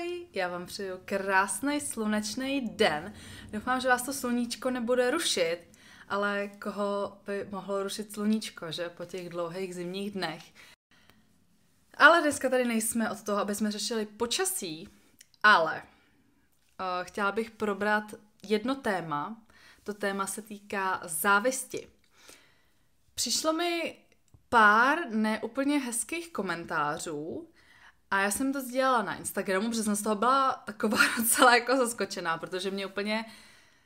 Ahoj, já vám přeju krásný slunečný den. Doufám, že vás to sluníčko nebude rušit, ale koho by mohlo rušit sluníčko, že po těch dlouhých zimních dnech. Ale dneska tady nejsme od toho, aby jsme řešili počasí, ale uh, chtěla bych probrat jedno téma. To téma se týká závisti. Přišlo mi pár neúplně hezkých komentářů a já jsem to sdělala na Instagramu, protože jsem z toho byla taková docela jako zaskočená, protože mě úplně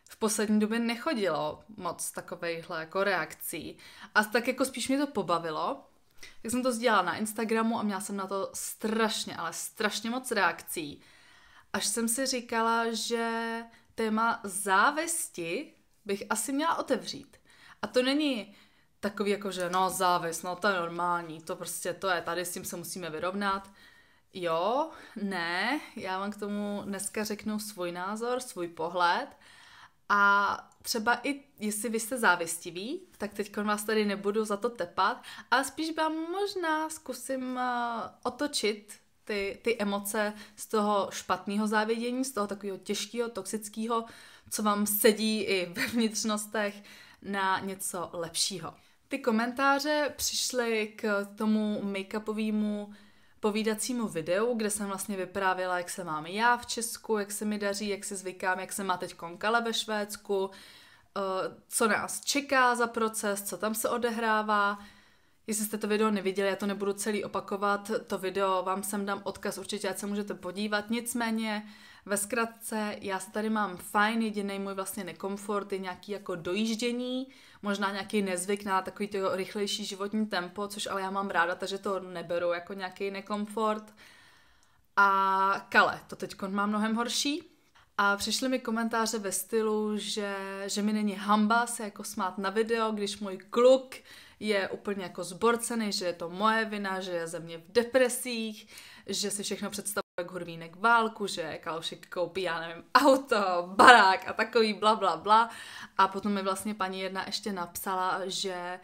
v poslední době nechodilo moc takovejhle jako reakcí. A tak jako spíš mě to pobavilo. Tak jsem to sdělala na Instagramu a měla jsem na to strašně, ale strašně moc reakcí. Až jsem si říkala, že téma závesti bych asi měla otevřít. A to není takový jako, že no závis, no to je normální, to prostě to je, tady s tím se musíme vyrovnat jo, ne, já vám k tomu dneska řeknu svůj názor, svůj pohled a třeba i jestli vy jste závistiví, tak teď vás tady nebudu za to tepat, ale spíš vám možná zkusím uh, otočit ty, ty emoce z toho špatného závědění, z toho takového těžkého, toxického, co vám sedí i ve vnitřnostech, na něco lepšího. Ty komentáře přišly k tomu make-upovému povídacímu videu, kde jsem vlastně vyprávěla, jak se mám já v Česku, jak se mi daří, jak se zvykám, jak se má teď konkale ve Švédsku, eh, co nás čeká za proces, co tam se odehrává. Jestli jste to video neviděli, já to nebudu celý opakovat, to video vám sem dám odkaz určitě, ať se můžete podívat. Nicméně ve zkratce, já se tady mám fajn, jediný můj vlastně nekomfort je nějaký jako dojíždění, možná nějaký nezvyk na takový to rychlejší životní tempo, což ale já mám ráda, takže to neberu jako nějaký nekomfort. A kale, to teď mám mnohem horší. A přišly mi komentáře ve stylu, že, že mi není hamba se jako smát na video, když můj kluk je úplně jako zborcený, že je to moje vina, že je ze mě v depresích, že si všechno představuje jak Hurvínek válku, že Kalušek koupí, já nevím, auto, barák a takový bla, bla, bla. A potom mi vlastně paní jedna ještě napsala, že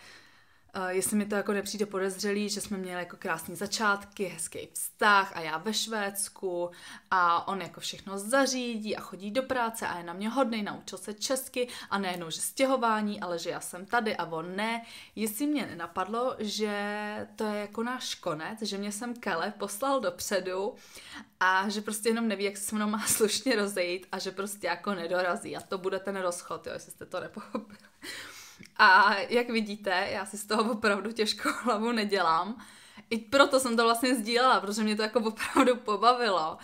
jestli mi to jako nepřijde podezřelý, že jsme měli jako krásný začátky, hezký vztah a já ve Švédsku a on jako všechno zařídí a chodí do práce a je na mě hodný, naučil se česky a nejenom, že stěhování, ale že já jsem tady a on ne. Jestli mě nenapadlo, že to je jako náš konec, že mě jsem Kele poslal dopředu a že prostě jenom neví, jak se mnou má slušně rozejít a že prostě jako nedorazí a to bude ten rozchod, jo, jestli jste to nepochopili. A jak vidíte, já si z toho opravdu těžko hlavu nedělám. I proto jsem to vlastně sdílela, protože mě to jako opravdu pobavilo.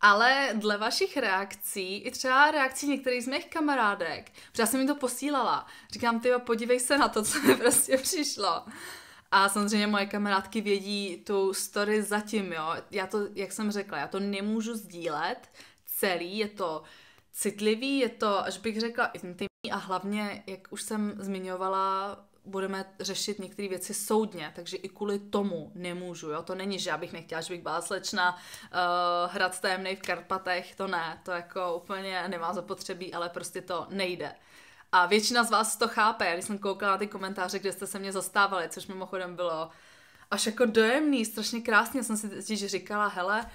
Ale dle vašich reakcí, i třeba reakcí některých z mých kamarádek, protože já jsem mi to posílala, říkám, ty podívej se na to, co mi prostě přišlo. A samozřejmě moje kamarádky vědí tu story zatím, jo. Já to, jak jsem řekla, já to nemůžu sdílet celý, je to citlivý, je to, až bych řekla, intimní a hlavně, jak už jsem zmiňovala, budeme řešit některé věci soudně, takže i kvůli tomu nemůžu. Jo? To není, že já bych nechtěla, že bych byla slečna uh, hrad tajemnej v Karpatech, to ne, to jako úplně nemá zapotřebí, ale prostě to nejde. A většina z vás to chápe, když jsem koukala na ty komentáře, kde jste se mě zastávali, což mimochodem bylo až jako dojemný, strašně krásně, jsem si totiž říkala, hele,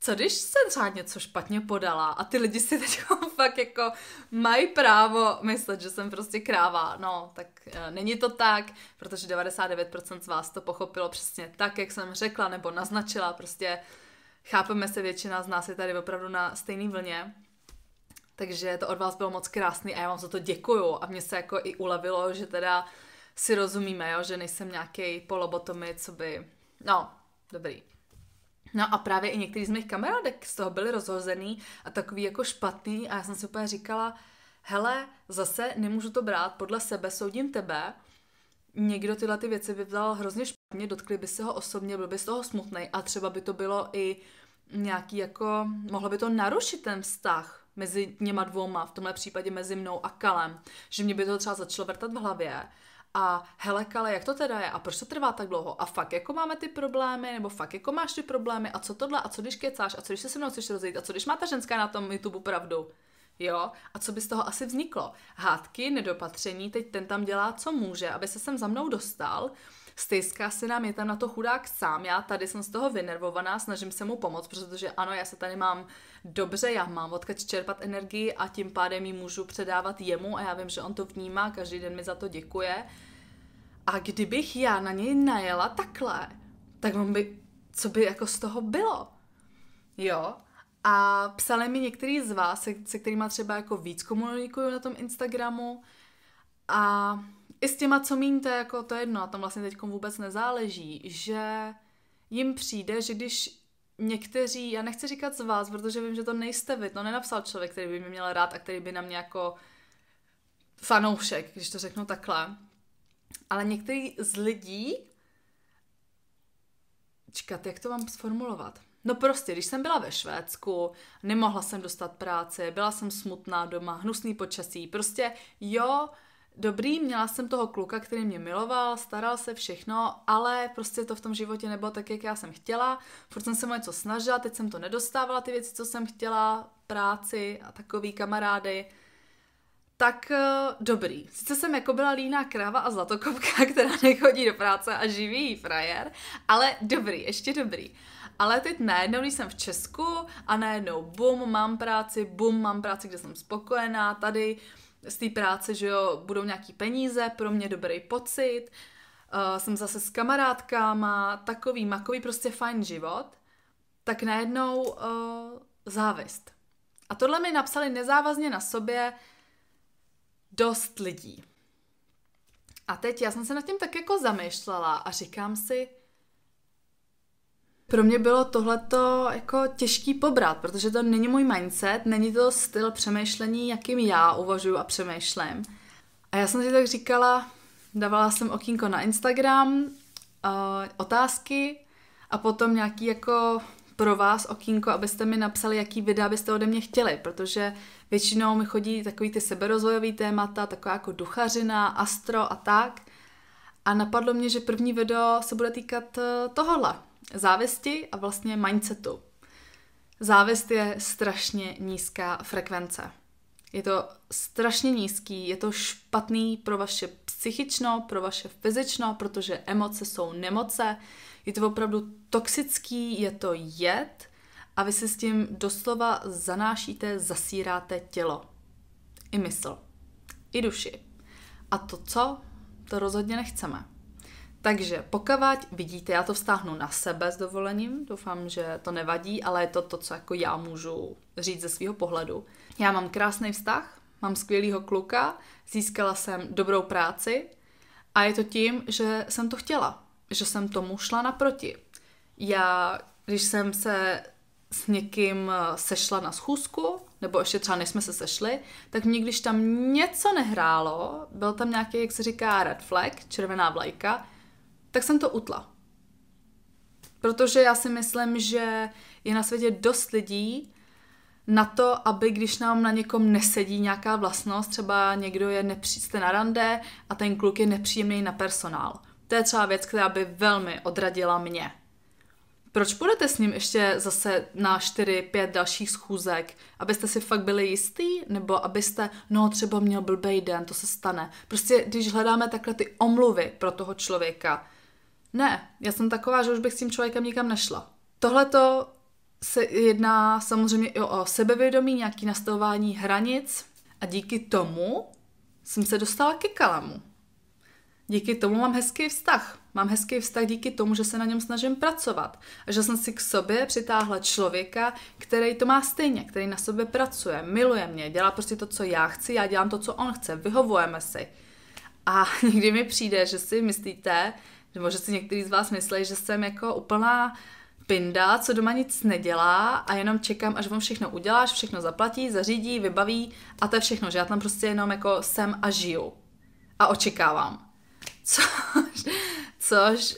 co když jsem třeba něco špatně podala a ty lidi si teď fakt jako mají právo myslet, že jsem prostě kráva. No, tak eh, není to tak, protože 99% z vás to pochopilo přesně tak, jak jsem řekla nebo naznačila. Prostě chápeme se, většina z nás je tady opravdu na stejné vlně. Takže to od vás bylo moc krásný a já vám za to děkuju. A mně se jako i ulevilo, že teda si rozumíme, jo? že nejsem nějaký polobotomy, co by... No, dobrý. No a právě i některý z mých kamarádek z toho byli rozhozený a takový jako špatný a já jsem si úplně říkala, hele, zase nemůžu to brát, podle sebe soudím tebe, někdo tyhle ty věci vyvzal hrozně špatně, dotkli by se ho osobně, byl by z toho smutný a třeba by to bylo i nějaký jako, mohlo by to narušit ten vztah mezi něma dvouma, v tomhle případě mezi mnou a Kalem, že mě by to třeba začalo vrtat v hlavě a hele, kale, jak to teda je a proč to trvá tak dlouho a fakt jako máme ty problémy nebo fakt jako máš ty problémy a co tohle a co když kecáš a co když se se mnou chceš rozejít a co když má ta ženská na tom YouTube pravdu. Jo, a co by z toho asi vzniklo? Hádky, nedopatření, teď ten tam dělá, co může, aby se sem za mnou dostal, stejská se nám, je tam na to chudák sám, já tady jsem z toho vynervovaná, snažím se mu pomoct, protože ano, já se tady mám dobře, já mám odkud čerpat energii a tím pádem ji můžu předávat jemu a já vím, že on to vnímá, každý den mi za to děkuje. A kdybych já na něj najela takhle, tak on by, co by jako z toho bylo? Jo, a psali mi některý z vás, se, se kterými třeba jako víc komunikuju na tom Instagramu a i s těma, co míníte, jako to jedno, a tam vlastně teď vůbec nezáleží, že jim přijde, že když někteří, já nechci říkat z vás, protože vím, že to nejste vy, to nenapsal člověk, který by mě měl rád a který by na mě jako fanoušek, když to řeknu takhle, ale některý z lidí, čekat, jak to mám sformulovat? No prostě, když jsem byla ve Švédsku, nemohla jsem dostat práci, byla jsem smutná doma, hnusný počasí, prostě jo, dobrý, měla jsem toho kluka, který mě miloval, staral se všechno, ale prostě to v tom životě nebylo tak, jak já jsem chtěla. Furt jsem se mu něco snažila, teď jsem to nedostávala, ty věci, co jsem chtěla, práci a takový kamarády. Tak eh, dobrý. Sice jsem jako byla líná kráva a zlatokopka, která nechodí do práce a živí frajer, ale dobrý, ještě dobrý. Ale teď najednou, když jsem v Česku a najednou bum, mám práci, bum, mám práci, kde jsem spokojená, tady z té práce, že jo, budou nějaký peníze, pro mě dobrý pocit, uh, jsem zase s kamarádkama, takový makový, prostě fajn život, tak najednou uh, závist. A tohle mi napsali nezávazně na sobě dost lidí. A teď já jsem se nad tím tak jako zamýšlela a říkám si, pro mě bylo tohleto jako těžký pobrat, protože to není můj mindset, není to styl přemýšlení, jakým já uvažuji a přemýšlím. A já jsem si tak říkala, dávala jsem okýnko na Instagram, uh, otázky a potom nějaký jako pro vás okýnko, abyste mi napsali, jaký videa byste ode mě chtěli, protože většinou mi chodí takový ty seberozvojový témata, taková jako duchařina, astro a tak. A napadlo mě, že první video se bude týkat eh, tohohle závisti a vlastně mindsetu. Závist je strašně nízká frekvence. Je to strašně nízký, je to špatný pro vaše psychično, pro vaše fyzično, protože emoce jsou nemoce, je to opravdu toxický, je to jed a vy si s tím doslova zanášíte, zasíráte tělo. I mysl. I duši. A to co? To rozhodně nechceme. Takže pokavať vidíte, já to vztáhnu na sebe s dovolením, doufám, že to nevadí, ale je to to, co jako já můžu říct ze svého pohledu. Já mám krásný vztah, mám skvělého kluka, získala jsem dobrou práci a je to tím, že jsem to chtěla, že jsem tomu šla naproti. Já, když jsem se s někým eh, sešla na schůzku, nebo ještě třeba než jsme se sešli, tak mě, když tam něco nehrálo, byl tam nějaký, jak se říká, red flag, červená vlajka, tak jsem to utla. Protože já si myslím, že je na světě dost lidí na to, aby když nám na někom nesedí nějaká vlastnost, třeba někdo je nepříjemný na rande a ten kluk je nepříjemný na personál. To je třeba věc, která by velmi odradila mě. Proč půjdete s ním ještě zase na 4-5 dalších schůzek, abyste si fakt byli jistý? Nebo abyste, no třeba měl blbej den, to se stane. Prostě když hledáme takhle ty omluvy pro toho člověka, ne, já jsem taková, že už bych s tím člověkem nikam nešla. Tohle to se jedná samozřejmě i o sebevědomí, nějaký nastavování hranic a díky tomu jsem se dostala ke kalamu. Díky tomu mám hezký vztah. Mám hezký vztah díky tomu, že se na něm snažím pracovat a že jsem si k sobě přitáhla člověka, který to má stejně, který na sobě pracuje, miluje mě, dělá prostě to, co já chci, já dělám to, co on chce, vyhovujeme si. A někdy mi přijde, že si myslíte, nebo že si některý z vás myslí, že jsem jako úplná pinda, co doma nic nedělá a jenom čekám, až on všechno uděláš, všechno zaplatí, zařídí, vybaví a to je všechno, že já tam prostě jenom jako jsem a žiju a očekávám. Což, což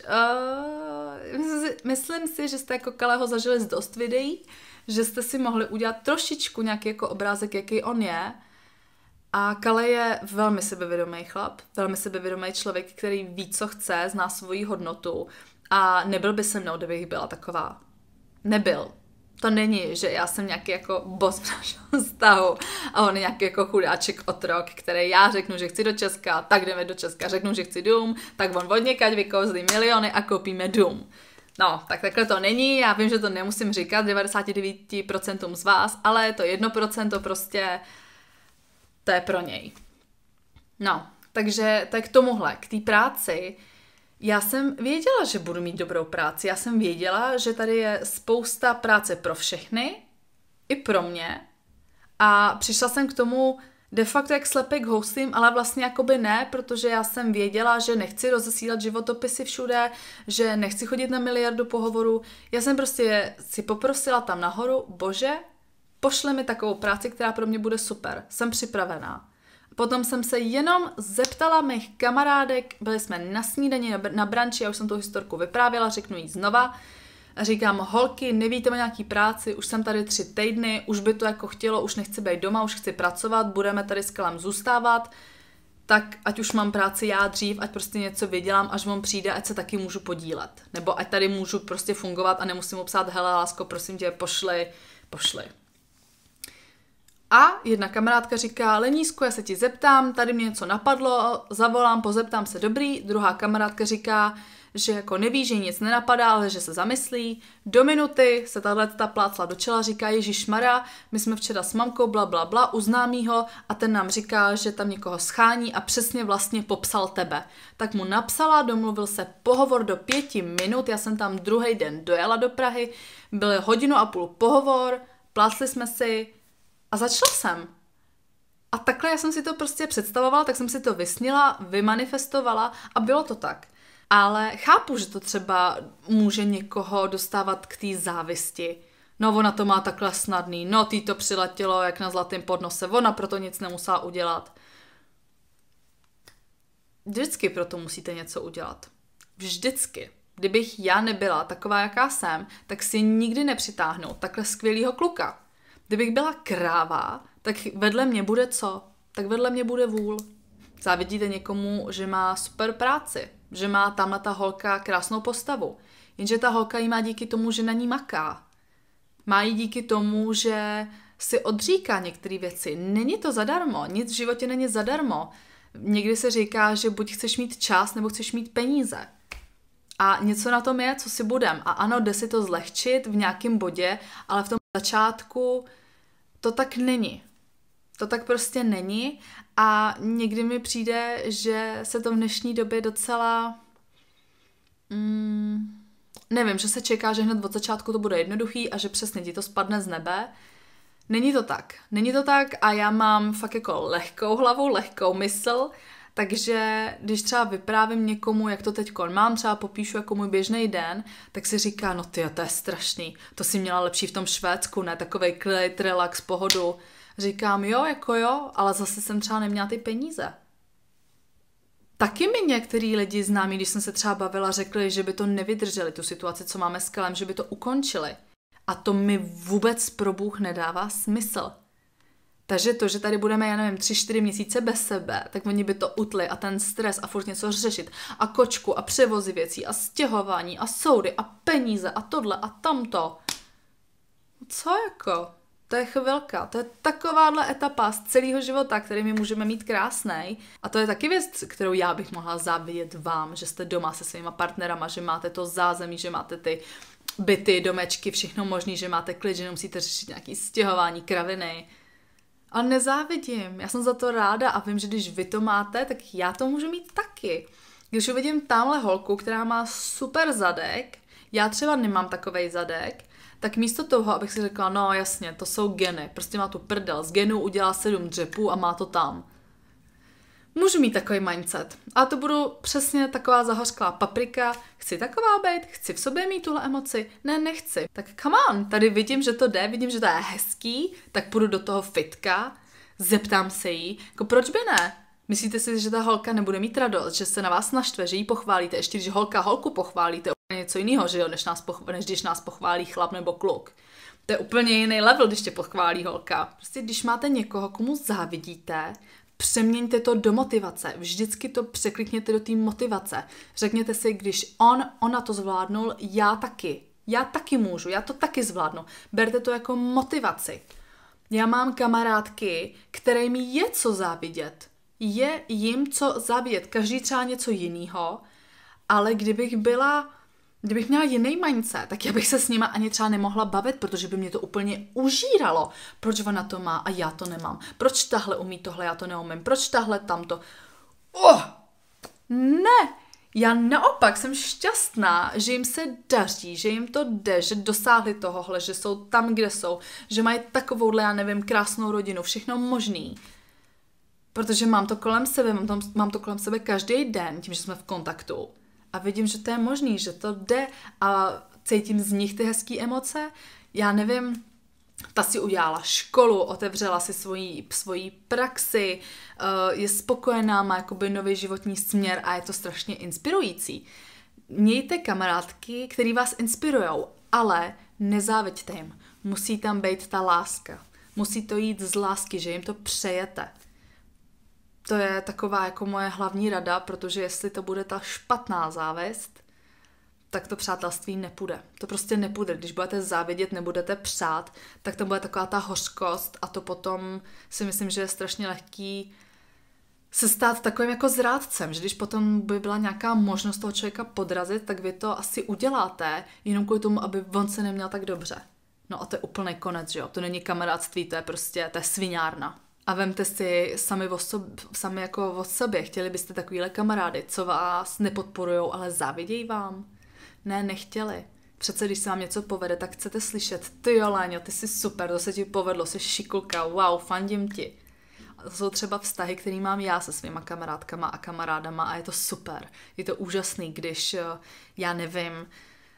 uh, myslím si, že jste jako Kaleho zažili z dost videí, že jste si mohli udělat trošičku nějaký jako obrázek, jaký on je, a Kale je velmi sebevědomý chlap, velmi sebevědomý člověk, který ví, co chce, zná svoji hodnotu a nebyl by se mnou, kdybych byla taková. Nebyl. To není, že já jsem nějaký jako boss v našem vztahu a on je nějaký jako chudáček otrok, který já řeknu, že chci do Česka, tak jdeme do Česka, řeknu, že chci dům, tak on od někať vykouzlí miliony a koupíme dům. No, tak takhle to není, já vím, že to nemusím říkat 99% z vás, ale to 1% prostě to je pro něj. No, takže tak tomuhle, k té práci, já jsem věděla, že budu mít dobrou práci. Já jsem věděla, že tady je spousta práce pro všechny, i pro mě. A přišla jsem k tomu de facto jak slepek k hostím, ale vlastně jakoby ne, protože já jsem věděla, že nechci rozesílat životopisy všude, že nechci chodit na miliardu pohovorů. Já jsem prostě si poprosila tam nahoru, bože, pošle mi takovou práci, která pro mě bude super, jsem připravená. Potom jsem se jenom zeptala mých kamarádek, byli jsme na snídaně na branči, já už jsem tu historku vyprávěla, řeknu jí znova. Říkám, holky, nevíte o nějaký práci, už jsem tady tři týdny, už by to jako chtělo, už nechci být doma, už chci pracovat, budeme tady s Kalem zůstávat, tak ať už mám práci já dřív, ať prostě něco vydělám, až vám přijde, ať se taky můžu podílet. Nebo ať tady můžu prostě fungovat a nemusím obsát, hele lásko, prosím tě, pošli, pošli. A jedna kamarádka říká, Lenísku, já se ti zeptám, tady mě něco napadlo, zavolám, pozeptám se, dobrý. Druhá kamarádka říká, že jako neví, že nic nenapadá, ale že se zamyslí. Do minuty se tahle ta plácla do čela, říká Ježíš Mara, my jsme včera s mamkou, bla, bla, bla, uznámí ho a ten nám říká, že tam někoho schání a přesně vlastně popsal tebe. Tak mu napsala, domluvil se pohovor do pěti minut, já jsem tam druhý den dojela do Prahy, byl hodinu a půl pohovor, plácli jsme si, a začala jsem. A takhle já jsem si to prostě představovala, tak jsem si to vysnila, vymanifestovala a bylo to tak. Ale chápu, že to třeba může někoho dostávat k té závisti. No ona to má takhle snadný, no tý to přiletělo jak na zlatém podnose, ona proto nic nemusela udělat. Vždycky proto musíte něco udělat. Vždycky. Kdybych já nebyla taková, jaká jsem, tak si nikdy nepřitáhnu takhle skvělýho kluka. Kdybych byla kráva, tak vedle mě bude co? Tak vedle mě bude vůl. Závidíte někomu, že má super práci, že má tamhle ta holka krásnou postavu. Jenže ta holka ji má díky tomu, že na ní maká. Má ji díky tomu, že si odříká některé věci. Není to zadarmo, nic v životě není zadarmo. Někdy se říká, že buď chceš mít čas, nebo chceš mít peníze. A něco na tom je, co si budem. A ano, jde si to zlehčit v nějakém bodě, ale v tom začátku to tak není. To tak prostě není a někdy mi přijde, že se to v dnešní době docela... Mm, nevím, že se čeká, že hned od začátku to bude jednoduchý a že přesně ti to spadne z nebe. Není to tak. Není to tak a já mám fakt jako lehkou hlavu, lehkou mysl takže když třeba vyprávím někomu, jak to teď mám, třeba popíšu jako můj běžný den, tak si říká, no ty, to je strašný, to si měla lepší v tom Švédsku, ne, takový klid, relax, pohodu. Říkám, jo, jako jo, ale zase jsem třeba neměla ty peníze. Taky mi některý lidi známí, když jsem se třeba bavila, řekli, že by to nevydrželi, tu situaci, co máme s Kelem, že by to ukončili. A to mi vůbec pro Bůh nedává smysl. Takže to, že tady budeme, já nevím, tři, čtyři měsíce bez sebe, tak oni by to utli a ten stres a furt něco řešit a kočku a převozy věcí a stěhování a soudy a peníze a tohle a tamto. No co jako? To je chvilka, to je takováhle etapa z celého života, který my můžeme mít krásný. A to je taky věc, kterou já bych mohla závidět vám, že jste doma se svýma partnerama, že máte to zázemí, že máte ty byty, domečky, všechno možný, že máte klid, že nemusíte řešit nějaký stěhování, kraviny. A nezávidím, já jsem za to ráda a vím, že když vy to máte, tak já to můžu mít taky. Když uvidím tamhle holku, která má super zadek, já třeba nemám takový zadek, tak místo toho, abych si řekla, no jasně, to jsou geny, prostě má tu prdel, z genů udělá sedm dřepů a má to tam. Můžu mít takový mindset. A to budu přesně taková zahořklá paprika. Chci taková být, chci v sobě mít tuhle emoci. Ne, nechci. Tak come on, tady vidím, že to jde, vidím, že to je hezký, tak půjdu do toho fitka, zeptám se jí, jako proč by ne? Myslíte si, že ta holka nebude mít radost, že se na vás naštve, že ji pochválíte, ještě když holka holku pochválíte, je něco jiného, že jo, než, nás pochv- než když nás pochválí chlap nebo kluk. To je úplně jiný level, když tě pochválí holka. Prostě když máte někoho, komu závidíte, přeměňte to do motivace. Vždycky to překlikněte do té motivace. Řekněte si, když on, ona to zvládnul, já taky. Já taky můžu, já to taky zvládnu. Berte to jako motivaci. Já mám kamarádky, které mi je co závidět. Je jim co závidět. Každý třeba něco jiného, ale kdybych byla kdybych měla jiný mindset, tak já bych se s nima ani třeba nemohla bavit, protože by mě to úplně užíralo. Proč ona to má a já to nemám? Proč tahle umí tohle, já to neumím? Proč tahle tamto? Oh! Ne! Já naopak jsem šťastná, že jim se daří, že jim to jde, že dosáhli tohohle, že jsou tam, kde jsou, že mají takovouhle, já nevím, krásnou rodinu, všechno možný. Protože mám to kolem sebe, mám to, mám to kolem sebe každý den, tím, že jsme v kontaktu a vidím, že to je možný, že to jde a cítím z nich ty hezké emoce. Já nevím, ta si udělala školu, otevřela si svoji, svoji praxi, eh, je spokojená, má jakoby nový životní směr a je to strašně inspirující. Mějte kamarádky, které vás inspirujou, ale nezáveďte jim. Musí tam být ta láska. Musí to jít z lásky, že jim to přejete to je taková jako moje hlavní rada, protože jestli to bude ta špatná závist, tak to přátelství nepůjde. To prostě nepůjde. Když budete závidět, nebudete přát, tak to bude taková ta hořkost a to potom si myslím, že je strašně lehký se stát takovým jako zrádcem, že když potom by byla nějaká možnost toho člověka podrazit, tak vy to asi uděláte, jenom kvůli tomu, aby on se neměl tak dobře. No a to je úplný konec, že jo? To není kamarádství, to je prostě, to je svinárna a vemte si sami, o sob, sami jako o sobě. chtěli byste takovýhle kamarády, co vás nepodporujou, ale závidějí vám? Ne, nechtěli. Přece když se vám něco povede, tak chcete slyšet, ty jo, Láňo, ty jsi super, to se ti povedlo, jsi šikulka, wow, fandím ti. A to jsou třeba vztahy, které mám já se svýma kamarádkama a kamarádama a je to super. Je to úžasný, když eh, já nevím,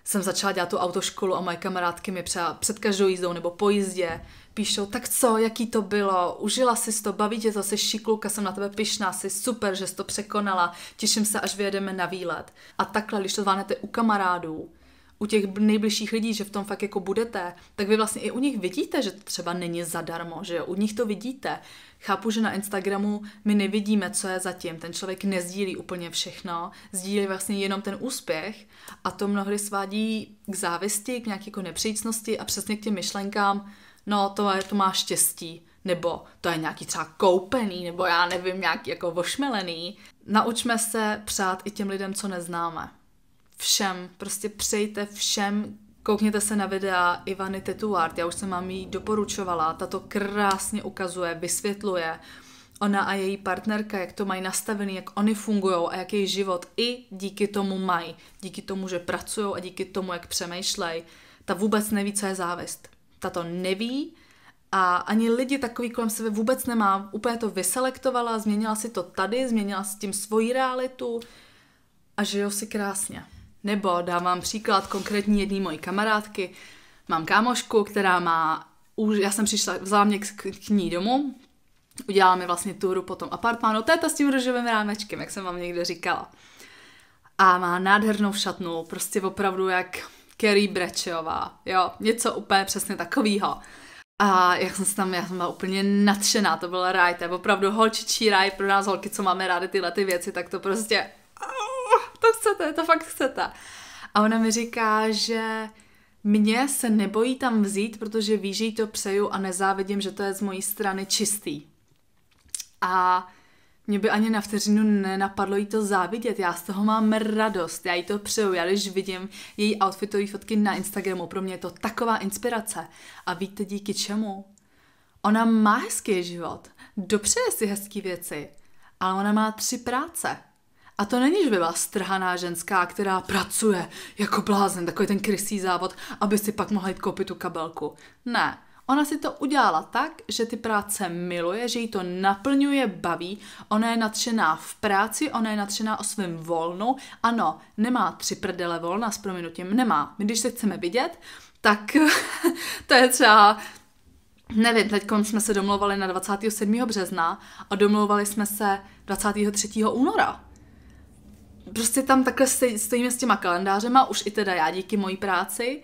jsem začala dělat tu autoškolu a moje kamarádky mi třeba před každou jízdou nebo po jízdě píšou, tak co, jaký to bylo, užila jsi to, baví tě to, jsi šikluka, jsem na tebe pišná, jsi super, že jsi to překonala, těším se, až vyjedeme na výlet. A takhle, když to zvládnete u kamarádů, u těch nejbližších lidí, že v tom fakt jako budete, tak vy vlastně i u nich vidíte, že to třeba není zadarmo, že jo? u nich to vidíte. Chápu, že na Instagramu my nevidíme, co je zatím, ten člověk nezdílí úplně všechno, sdílí vlastně jenom ten úspěch a to mnohdy svádí k závisti, k nějaké jako nepřícnosti a přesně k těm myšlenkám, no to, je, to má štěstí, nebo to je nějaký třeba koupený, nebo já nevím, nějaký jako vošmelený. Naučme se přát i těm lidem, co neznáme všem, prostě přejte všem, koukněte se na videa Ivany Tetuart, já už jsem vám ji doporučovala, ta to krásně ukazuje, vysvětluje, ona a její partnerka, jak to mají nastavený, jak oni fungují a jak jejich život i díky tomu mají, díky tomu, že pracují a díky tomu, jak přemýšlej, Ta vůbec neví, co je závist. Ta to neví a ani lidi takový kolem sebe vůbec nemá. Úplně to vyselektovala, změnila si to tady, změnila si tím svoji realitu a žijou si krásně. Nebo dávám příklad konkrétní jedné mojí kamarádky. Mám kámošku, která má už, já jsem přišla, vzala mě k, k ní domů, udělala mi vlastně túru po tom apartmánu, to je ta s tím růžovým rámečkem, jak jsem vám někde říkala. A má nádhernou šatnu, prostě opravdu jak Kerry Brečeová, jo, něco úplně přesně takovýho. A jak jsem se tam, já jsem byla úplně nadšená, to byl ráj, to je opravdu holčičí ráj pro nás holky, co máme rádi tyhle ty věci, tak to prostě to chcete, to fakt chcete. A ona mi říká, že mě se nebojí tam vzít, protože ví, že jí to přeju a nezávidím, že to je z mojí strany čistý. A mě by ani na vteřinu nenapadlo jí to závidět, já z toho mám radost, já jí to přeju, já když vidím její outfitové fotky na Instagramu, pro mě je to taková inspirace. A víte díky čemu? Ona má hezký život, dopřeje si hezké věci, ale ona má tři práce. A to není, že by byla strhaná ženská, která pracuje jako blázen, takový ten krysý závod, aby si pak mohla jít koupit tu kabelku. Ne, Ona si to udělala tak, že ty práce miluje, že jí to naplňuje, baví. Ona je nadšená v práci, ona je nadšená o svém volnu. Ano, nemá tři prdele volna s prominutím, nemá. My když se chceme vidět, tak to je třeba Nevím, teď jsme se domlouvali na 27. března a domlouvali jsme se 23. února prostě tam takhle stojíme s těma kalendářema, už i teda já díky mojí práci.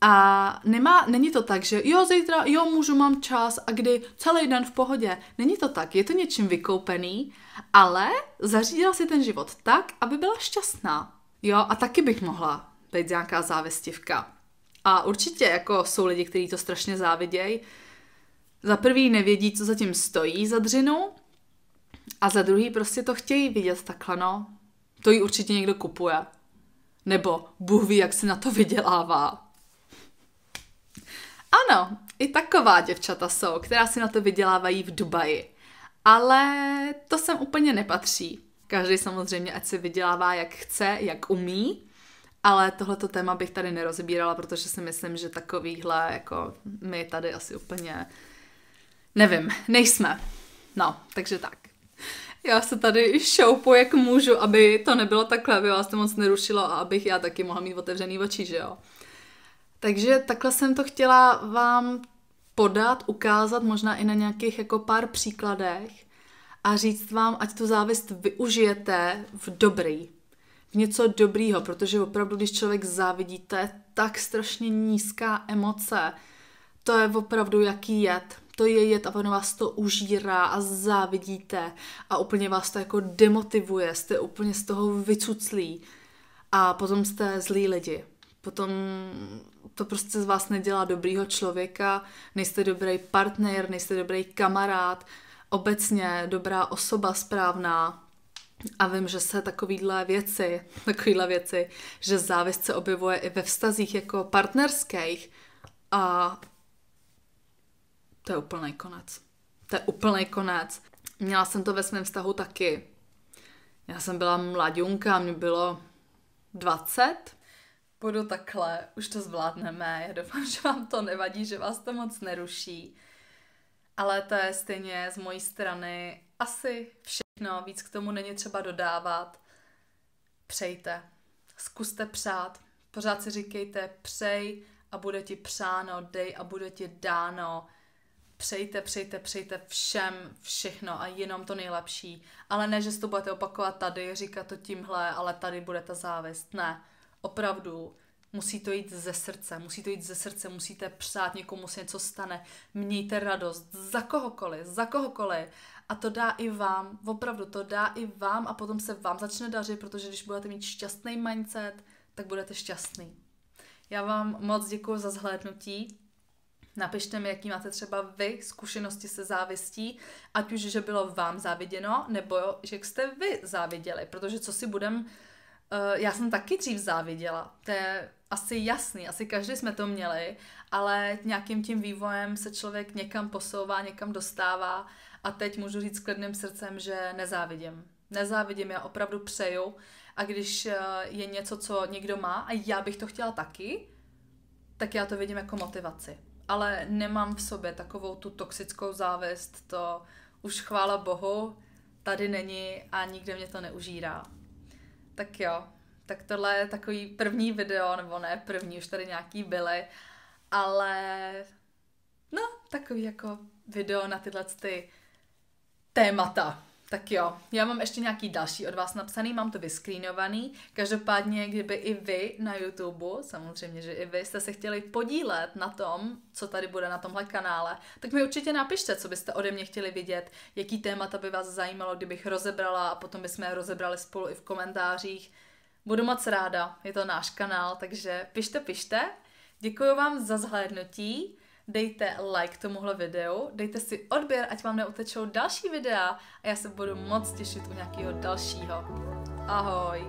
A nemá, není to tak, že jo, zítra, jo, můžu, mám čas a kdy celý den v pohodě. Není to tak, je to něčím vykoupený, ale zařídila si ten život tak, aby byla šťastná. Jo, a taky bych mohla být nějaká závestivka. A určitě jako jsou lidi, kteří to strašně závidějí. Za prvý nevědí, co zatím stojí za dřinu, a za druhý prostě to chtějí vidět takhle, no. To ji určitě někdo kupuje. Nebo Bůh ví, jak si na to vydělává. Ano, i taková děvčata jsou, která si na to vydělávají v Dubaji. Ale to sem úplně nepatří. Každý samozřejmě, ať si vydělává, jak chce, jak umí, ale tohleto téma bych tady nerozbírala, protože si myslím, že takovýhle, jako my tady asi úplně, nevím, nejsme. No, takže tak. Já se tady šoupu, jak můžu, aby to nebylo takhle, aby vás to moc nerušilo a abych já taky mohla mít otevřený oči, že jo. Takže takhle jsem to chtěla vám podat, ukázat, možná i na nějakých jako pár příkladech a říct vám, ať tu závist využijete v dobrý, v něco dobrýho, protože opravdu, když člověk závidí, to je tak strašně nízká emoce, to je opravdu jaký jed to je jet a ono vás to užírá a závidíte a úplně vás to jako demotivuje, jste úplně z toho vycuclí a potom jste zlí lidi. Potom to prostě z vás nedělá dobrýho člověka, nejste dobrý partner, nejste dobrý kamarád, obecně dobrá osoba správná, a vím, že se takovýhle věci, takovýhle věci, že závist se objevuje i ve vztazích jako partnerských a to je úplný konec. To je úplný konec. Měla jsem to ve svém vztahu taky. Já jsem byla mladunka, mě bylo 20. Budu takhle, už to zvládneme. Já doufám, že vám to nevadí, že vás to moc neruší. Ale to je stejně z mojí strany asi všechno. Víc k tomu není třeba dodávat. Přejte. Zkuste přát. Pořád si říkejte, přej a bude ti přáno, dej a bude ti dáno přejte, přejte, přejte všem všechno a jenom to nejlepší. Ale ne, že si to budete opakovat tady, říkat to tímhle, ale tady bude ta závist. Ne, opravdu, musí to jít ze srdce, musí to jít ze srdce, musíte přát někomu se něco stane, mějte radost za kohokoliv, za kohokoliv a to dá i vám, opravdu to dá i vám a potom se vám začne dařit, protože když budete mít šťastný mindset, tak budete šťastný. Já vám moc děkuji za zhlédnutí, napište mi, jaký máte třeba vy zkušenosti se závistí, ať už, že bylo vám záviděno, nebo že jste vy záviděli, protože co si budem, eh, já jsem taky dřív záviděla, to je asi jasný, asi každý jsme to měli, ale nějakým tím vývojem se člověk někam posouvá, někam dostává a teď můžu říct klidným srdcem, že nezávidím. Nezávidím, já opravdu přeju a když eh, je něco, co někdo má a já bych to chtěla taky, tak já to vidím jako motivaci ale nemám v sobě takovou tu toxickou závist, to už chvála bohu, tady není a nikde mě to neužírá. Tak jo, tak tohle je takový první video, nebo ne první, už tady nějaký byly, ale no, takový jako video na tyhle ty témata. Tak jo, já mám ještě nějaký další od vás napsaný, mám to vyskrýnovaný. Každopádně, kdyby i vy na YouTube, samozřejmě, že i vy jste se chtěli podílet na tom, co tady bude na tomhle kanále, tak mi určitě napište, co byste ode mě chtěli vidět, jaký témata by vás zajímalo, kdybych rozebrala a potom bychom je rozebrali spolu i v komentářích. Budu moc ráda, je to náš kanál, takže pište, pište. Děkuji vám za zhlédnutí dejte like tomuhle videu, dejte si odběr, ať vám neutečou další videa a já se budu moc těšit u nějakého dalšího. Ahoj!